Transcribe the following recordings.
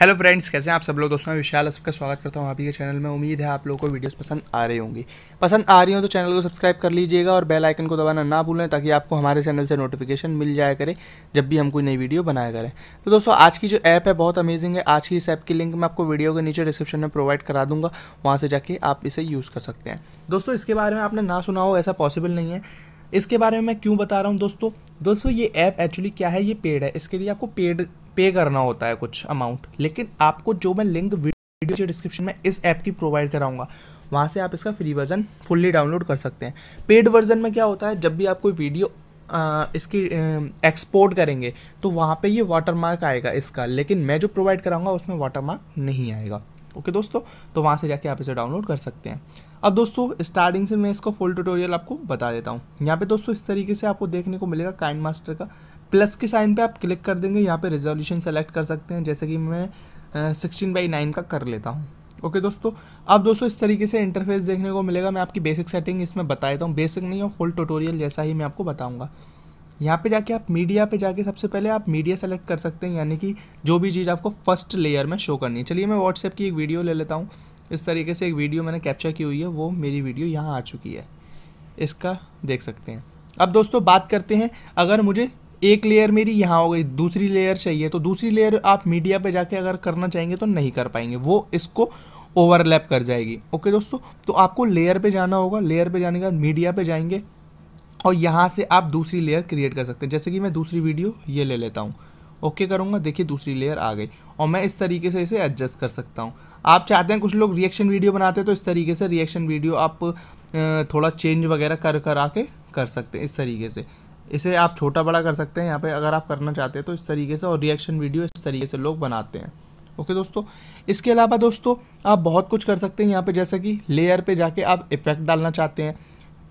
hello friends कैसे हैं आप सब लोग दोस्तों मैं विशाल सबका स्वागत करता हूं आप ही के चैनल में उम्मीद है आप लोगों को वीडियोस पसंद आ रही होंगी पसंद आ रही हो तो चैनल को सब्सक्राइब कर लीजिएगा और बेल आइकन को दबाना ना भूलें ताकि आपको हमारे चैनल से नोटिफिकेशन मिल जाया करे जब भी हम कोई नई वीडियो बनाया करें तो दोस्तों आज की जो ऐप है बहुत अमेजिंग है आज की इस ऐप की लिंक मैं आपको वीडियो के नीचे डिस्क्रिप्शन में प्रोवाइड करा दूंगा वहाँ से जाके आप इसे यूज़ कर सकते हैं दोस्तों इसके बारे में आपने ना सुना हो ऐसा पॉसिबल नहीं है इसके बारे में मैं क्यों बता रहा हूँ दोस्तों दोस्तों ये ऐप एक्चुअली क्या है ये पेड है इसके लिए आपको पेड पे करना होता है कुछ अमाउंट लेकिन आपको जो मैं लिंक वीडियो के डिस्क्रिप्शन में इस ऐप की प्रोवाइड कराऊंगा वहाँ से आप इसका फ्री वर्जन फुल्ली डाउनलोड कर सकते हैं पेड वर्जन में क्या होता है जब भी आप कोई वीडियो आ, इसकी एक्सपोर्ट करेंगे तो वहाँ पे ये वाटरमार्क आएगा इसका लेकिन मैं जो प्रोवाइड कराऊंगा उसमें वाटरमार्क नहीं आएगा ओके दोस्तों तो वहाँ से जाके आप इसे डाउनलोड कर सकते हैं अब दोस्तों स्टार्टिंग से मैं इसको फुल ट्यूटोरियल आपको बता देता हूँ यहाँ पे दोस्तों इस तरीके से आपको देखने को मिलेगा काइन मास्टर का प्लस के साइन पे आप क्लिक कर देंगे यहाँ पे रिजोल्यूशन सेलेक्ट कर सकते हैं जैसे कि मैं सिक्सटीन बाई नाइन का कर लेता हूँ ओके okay, दोस्तों अब दोस्तों इस तरीके से इंटरफेस देखने को मिलेगा मैं आपकी बेसिक सेटिंग इसमें बता देता तो हूँ बेसिक नहीं है फुल ट्यूटोरियल जैसा ही मैं आपको बताऊँगा यहाँ पे जाके आप मीडिया पे जाके सबसे पहले आप मीडिया सेलेक्ट कर सकते हैं यानी कि जो भी चीज़ आपको फर्स्ट लेयर में शो करनी है चलिए मैं व्हाट्सएप की एक वीडियो ले लेता हूँ इस तरीके से एक वीडियो मैंने कैप्चर की हुई है वो मेरी वीडियो यहाँ आ चुकी है इसका देख सकते हैं अब दोस्तों बात करते हैं अगर मुझे एक लेयर मेरी यहाँ हो गई दूसरी लेयर चाहिए तो दूसरी लेयर आप मीडिया पे जाके अगर करना चाहेंगे तो नहीं कर पाएंगे वो इसको ओवरलैप कर जाएगी ओके दोस्तों तो आपको लेयर पे जाना होगा लेयर पे जाने के बाद मीडिया पे जाएंगे और यहाँ से आप दूसरी लेयर क्रिएट कर सकते हैं जैसे कि मैं दूसरी वीडियो ये ले लेता हूँ ओके करूँगा देखिए दूसरी लेयर आ गई और मैं इस तरीके से इसे एडजस्ट कर सकता हूँ आप चाहते हैं कुछ लोग रिएक्शन वीडियो बनाते हैं तो इस तरीके से रिएक्शन वीडियो आप थोड़ा चेंज वगैरह कर कर आके कर सकते हैं इस तरीके से इसे आप छोटा बड़ा कर सकते हैं यहाँ पे अगर आप करना चाहते हैं तो इस तरीके से और रिएक्शन वीडियो इस तरीके से लोग बनाते हैं ओके दोस्तों इसके अलावा दोस्तों आप बहुत कुछ कर सकते हैं यहाँ पे जैसे कि लेयर पे जाके आप इफेक्ट डालना चाहते हैं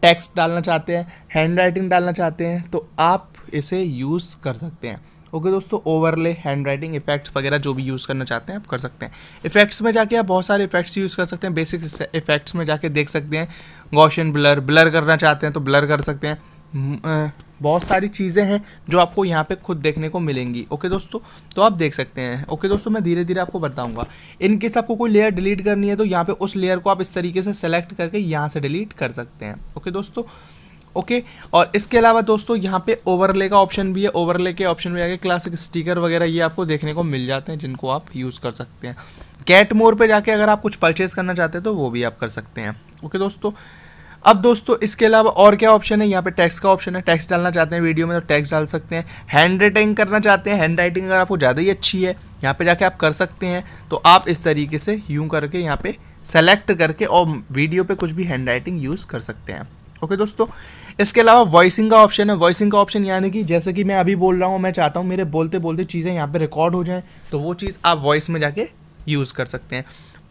टेक्स्ट डालना चाहते हैं हैंड राइटिंग डालना चाहते हैं तो आप इसे यूज़ कर सकते हैं ओके दोस्तों ओवरले हैंड राइटिंग इफेक्ट्स वगैरह जो भी यूज़ करना चाहते हैं आप कर सकते हैं इफेक्ट्स में जाके आप बहुत सारे इफेक्ट्स यूज़ कर सकते हैं बेसिक इफेक्ट्स में जाके देख सकते हैं गोशन ब्लर ब्लर करना चाहते हैं तो ब्लर कर सकते हैं बहुत सारी चीज़ें हैं जो आपको यहाँ पे खुद देखने को मिलेंगी ओके दोस्तों तो आप देख सकते हैं ओके दोस्तों मैं धीरे धीरे आपको बताऊंगा इनकेस आपको कोई लेयर डिलीट करनी है तो यहाँ पे उस लेयर को आप इस तरीके से सेलेक्ट करके यहाँ से डिलीट कर सकते हैं ओके दोस्तों ओके और इसके अलावा दोस्तों यहाँ पे ओवरले का ऑप्शन भी है ओवरले के ऑप्शन में जाके क्लासिक स्टिकर वगैरह ये आपको देखने को मिल जाते हैं जिनको आप यूज़ कर सकते हैं कैट मोर पे जाके अगर आप कुछ परचेज़ करना चाहते हैं तो वो भी आप कर सकते हैं ओके दोस्तों अब दोस्तों इसके अलावा और क्या ऑप्शन है यहाँ पे टैक्स का ऑप्शन है टैक्स डालना चाहते हैं वीडियो में तो टैक्स डाल सकते हैं हैंड राइटिंग करना चाहते हैं हैंड राइटिंग अगर आपको ज़्यादा ही अच्छी है यहाँ पे जाके आप कर सकते हैं तो आप इस तरीके से यूँ करके यहाँ पे सेलेक्ट करके और वीडियो पे कुछ भी हैंड राइटिंग यूज़ कर सकते हैं ओके दोस्तों इसके अलावा वॉइसिंग का ऑप्शन है वॉइसिंग का ऑप्शन यानी कि जैसे कि मैं अभी बोल रहा हूँ मैं चाहता हूँ मेरे बोलते बोलते चीज़ें यहाँ पर रिकॉर्ड हो जाएँ तो वो चीज़ आप वॉइस में जाके यूज़ कर सकते हैं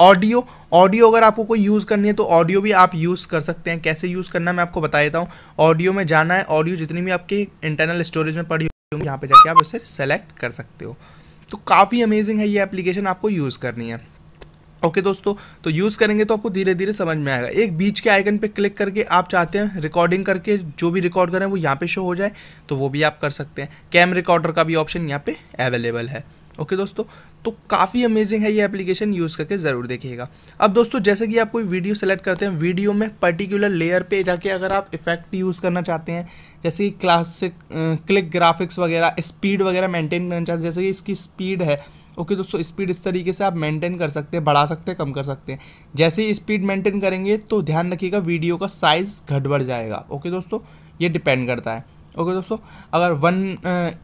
ऑडियो ऑडियो अगर आपको कोई यूज़ करनी है तो ऑडियो भी आप यूज़ कर सकते हैं कैसे यूज़ करना मैं आपको बता देता हूँ ऑडियो में जाना है ऑडियो जितनी भी आपकी इंटरनल स्टोरेज में पड़ी होगी यहाँ पर जाके आप इसे सेलेक्ट कर सकते हो तो काफ़ी अमेजिंग है ये एप्लीकेशन आपको यूज़ करनी है ओके okay, दोस्तों तो यूज़ करेंगे तो आपको धीरे धीरे समझ में आएगा एक बीच के आइकन पे क्लिक करके आप चाहते हैं रिकॉर्डिंग करके जो भी रिकॉर्ड करें वो यहाँ पे शो हो जाए तो वो भी आप कर सकते हैं कैम रिकॉर्डर का भी ऑप्शन यहाँ पे अवेलेबल है ओके okay, दोस्तों तो काफ़ी अमेजिंग है ये एप्लीकेशन यूज़ करके ज़रूर देखिएगा अब दोस्तों जैसे कि आप कोई वीडियो सेलेक्ट करते हैं वीडियो में पर्टिकुलर लेयर पे जाके अगर आप इफेक्ट यूज़ करना चाहते हैं जैसे कि क्लासिक क्लिक ग्राफिक्स वगैरह स्पीड वगैरह मेंटेन करना चाहते हैं जैसे कि इसकी स्पीड है ओके okay, दोस्तों स्पीड इस तरीके से आप मेंटेन कर सकते हैं बढ़ा सकते हैं कम कर सकते हैं जैसे ही स्पीड मेंटेन करेंगे तो ध्यान रखिएगा वीडियो का साइज़ घट बढ़ जाएगा ओके okay, दोस्तों ये डिपेंड करता है ओके दोस्तों अगर वन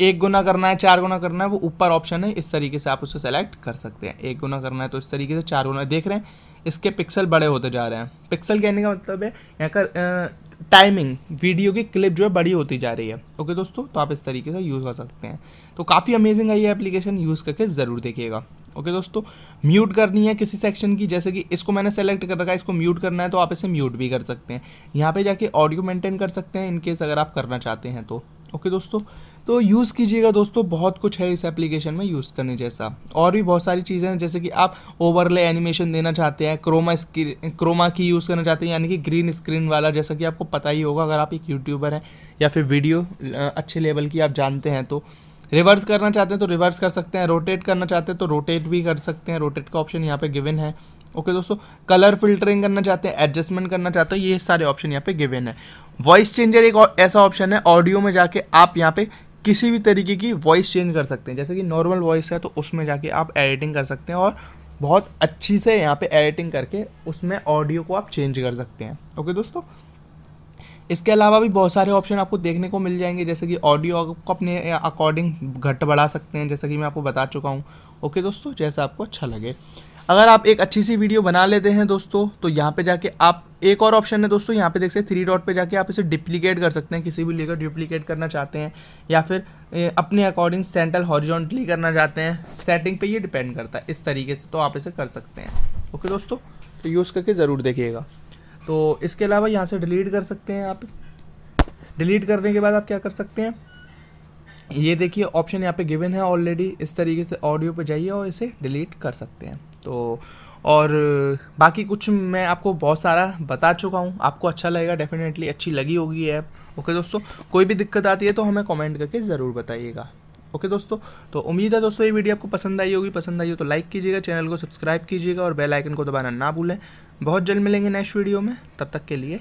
एक गुना करना है चार गुना करना है वो ऊपर ऑप्शन है इस तरीके से आप उसको सेलेक्ट कर सकते हैं एक गुना करना है तो इस तरीके से चार गुना देख रहे हैं इसके पिक्सल बड़े होते जा रहे हैं पिक्सल कहने का मतलब है यहाँ का टाइमिंग वीडियो की क्लिप जो है बड़ी होती जा रही है ओके दोस्तों तो आप इस तरीके से यूज़ कर सकते हैं तो काफ़ी अमेजिंग है ये एप्लीकेशन यूज़ करके ज़रूर देखिएगा ओके दोस्तों म्यूट करनी है किसी सेक्शन की जैसे कि इसको मैंने सेलेक्ट कर रखा है इसको म्यूट करना है तो आप इसे म्यूट भी कर सकते हैं यहाँ पे जाके ऑडियो मेंटेन कर सकते हैं इनकेस अगर आप करना चाहते हैं तो ओके दोस्तों तो यूज़ कीजिएगा दोस्तों बहुत कुछ है इस एप्लीकेशन में यूज़ करने जैसा और भी बहुत सारी चीज़ें हैं जैसे कि आप ओवरले एनिमेशन देना चाहते हैं क्रोमा स्क्रीन क्रोमा की यूज़ करना चाहते हैं यानी कि ग्रीन स्क्रीन वाला जैसा कि आपको पता ही होगा अगर आप एक यूट्यूबर हैं या फिर वीडियो अच्छे लेवल की आप जानते हैं तो रिवर्स करना चाहते हैं तो रिवर्स कर सकते हैं रोटेट करना चाहते हैं तो रोटेट भी कर सकते हैं रोटेट का ऑप्शन यहाँ पे गिवन है ओके okay, दोस्तों कलर फिल्टरिंग करना चाहते हैं एडजस्टमेंट करना चाहते हैं ये सारे ऑप्शन यहाँ पे गिवन है वॉइस चेंजर एक ऐसा ऑप्शन है ऑडियो में जाके आप यहाँ पे किसी भी तरीके की वॉइस चेंज कर सकते हैं जैसे कि नॉर्मल वॉइस है तो उसमें जाके आप एडिटिंग कर सकते हैं और बहुत अच्छी से यहाँ पे एडिटिंग करके उसमें ऑडियो को आप चेंज कर सकते हैं ओके okay, दोस्तों इसके अलावा भी बहुत सारे ऑप्शन आपको देखने को मिल जाएंगे जैसे कि ऑडियो को अपने अकॉर्डिंग घट बढ़ा सकते हैं जैसा कि मैं आपको बता चुका हूँ ओके दोस्तों जैसा आपको अच्छा लगे अगर आप एक अच्छी सी वीडियो बना लेते हैं दोस्तों तो यहाँ पे जाके आप एक और ऑप्शन है दोस्तों यहाँ पे देख सकते थ्री डॉट पे जाके आप इसे डुप्लीकेट कर सकते हैं किसी भी लेकर डुप्लीकेट करना चाहते हैं या फिर अपने अकॉर्डिंग सेंट्रल हॉरिजॉन्टली करना चाहते हैं सेटिंग पे ये डिपेंड करता है इस तरीके से तो आप इसे कर सकते हैं ओके दोस्तों तो यूज़ करके ज़रूर देखिएगा तो इसके अलावा यहाँ से डिलीट कर सकते हैं आप डिलीट करने के बाद आप क्या कर सकते हैं ये देखिए ऑप्शन यहाँ पे गिवन है ऑलरेडी इस तरीके से ऑडियो पे जाइए और इसे डिलीट कर सकते हैं तो और बाकी कुछ मैं आपको बहुत सारा बता चुका हूँ आपको अच्छा लगेगा डेफिनेटली अच्छी लगी होगी ऐप ओके दोस्तों कोई भी दिक्कत आती है तो हमें कमेंट करके ज़रूर बताइएगा ओके दोस्तों तो उम्मीद है दोस्तों ये वीडियो आपको पसंद आई होगी पसंद आई हो तो लाइक कीजिएगा चैनल को सब्सक्राइब कीजिएगा और बेल आइकन को दबाना ना भूलें बहुत जल्द मिलेंगे नेक्स्ट वीडियो में तब तक के लिए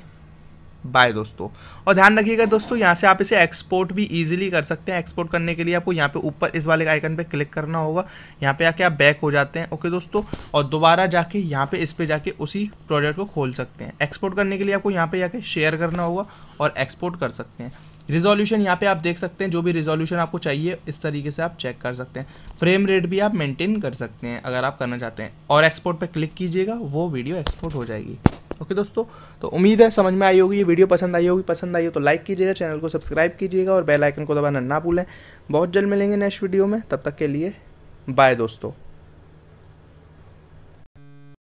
बाय दोस्तों और ध्यान रखिएगा दोस्तों यहाँ से आप इसे एक्सपोर्ट भी इजीली कर सकते हैं एक्सपोर्ट करने के लिए आपको यहाँ पे ऊपर इस वाले आइकन पे क्लिक करना होगा यहाँ पे आके आप बैक हो जाते हैं ओके दोस्तों और दोबारा जाके यहाँ पे इस पे जाके उसी प्रोजेक्ट को खोल सकते हैं एक्सपोर्ट करने के लिए आपको यहाँ पे जाके शेयर करना होगा और एक्सपोर्ट कर सकते हैं रिजोल्यूशन यहाँ पे आप देख सकते हैं जो भी रिजोल्यूशन आपको चाहिए इस तरीके से आप चेक कर सकते हैं फ्रेम रेट भी आप मेंटेन कर सकते हैं अगर आप करना चाहते हैं और एक्सपोर्ट पे क्लिक कीजिएगा वो वीडियो एक्सपोर्ट हो जाएगी ओके दोस्तों तो उम्मीद है समझ में आई होगी ये वीडियो पसंद आई होगी पसंद आई हो तो लाइक कीजिएगा चैनल को सब्सक्राइब कीजिएगा और बेलाइकन को दबाना ना भूलें बहुत जल्द मिलेंगे नेक्स्ट वीडियो में तब तक के लिए बाय दोस्तों